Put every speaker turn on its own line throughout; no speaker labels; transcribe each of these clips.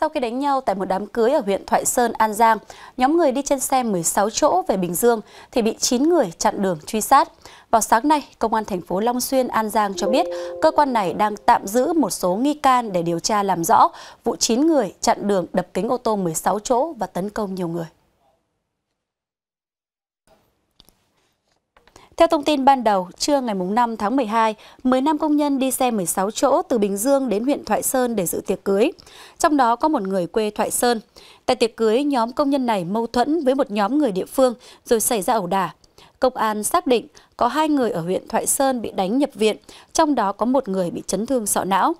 Sau khi đánh nhau tại một đám cưới ở huyện Thoại Sơn, An Giang, nhóm người đi trên xe 16 chỗ về Bình Dương thì bị 9 người chặn đường truy sát. Vào sáng nay, Công an thành phố Long Xuyên, An Giang cho biết cơ quan này đang tạm giữ một số nghi can để điều tra làm rõ vụ 9 người chặn đường đập kính ô tô 16 chỗ và tấn công nhiều người. Theo thông tin ban đầu, trưa ngày 5 tháng 12, 15 công nhân đi xe 16 chỗ từ Bình Dương đến huyện Thoại Sơn để dự tiệc cưới. Trong đó có một người quê Thoại Sơn. Tại tiệc cưới, nhóm công nhân này mâu thuẫn với một nhóm người địa phương rồi xảy ra ẩu đả công an xác định có hai người ở huyện Thoại Sơn bị đánh nhập viện, trong đó có một người bị chấn thương sọ não.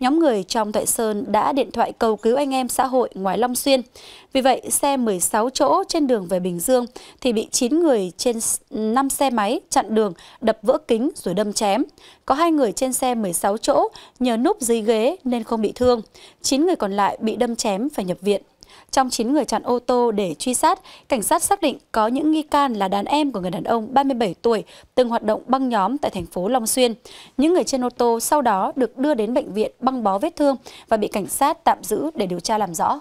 Nhóm người trong Thoại Sơn đã điện thoại cầu cứu anh em xã hội ngoài Long Xuyên. Vì vậy, xe 16 chỗ trên đường về Bình Dương thì bị 9 người trên 5 xe máy chặn đường, đập vỡ kính rồi đâm chém. Có hai người trên xe 16 chỗ nhờ núp dưới ghế nên không bị thương. 9 người còn lại bị đâm chém phải nhập viện. Trong 9 người chặn ô tô để truy sát, cảnh sát xác định có những nghi can là đàn em của người đàn ông 37 tuổi từng hoạt động băng nhóm tại thành phố Long Xuyên. Những người trên ô tô sau đó được đưa đến bệnh viện băng bó vết thương và bị cảnh sát tạm giữ để điều tra làm rõ.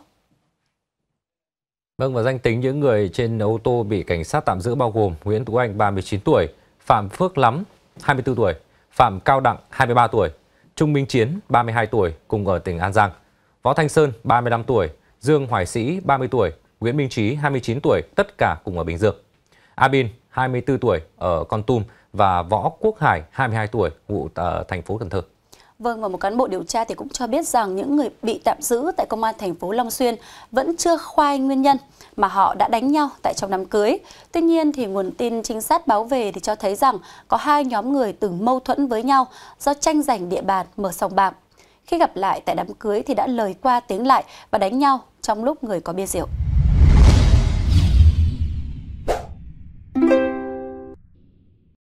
Vâng và danh tính những người trên ô tô bị cảnh sát tạm giữ bao gồm Nguyễn Tú Anh 39 tuổi, Phạm Phước Lắm 24 tuổi, Phạm Cao Đặng 23 tuổi, Trung Minh Chiến 32 tuổi cùng ở tỉnh An Giang, Võ Thanh Sơn 35 tuổi, Dương Hoài Sĩ 30 tuổi, Nguyễn Minh Trí 29 tuổi, tất cả cùng ở Bình Dương. Abin 24 tuổi ở Con Tum và Võ Quốc Hải 22 tuổi ngụ ở thành phố Cần Thơ.
Vâng và một cán bộ điều tra thì cũng cho biết rằng những người bị tạm giữ tại công an thành phố Long Xuyên vẫn chưa khoai nguyên nhân mà họ đã đánh nhau tại trong đám cưới. Tuy nhiên thì nguồn tin trinh sát báo về thì cho thấy rằng có hai nhóm người từng mâu thuẫn với nhau do tranh giành địa bàn mở sòng bạc. Khi gặp lại tại đám cưới thì đã lời qua tiếng lại và đánh nhau trong lúc người có bia rượu.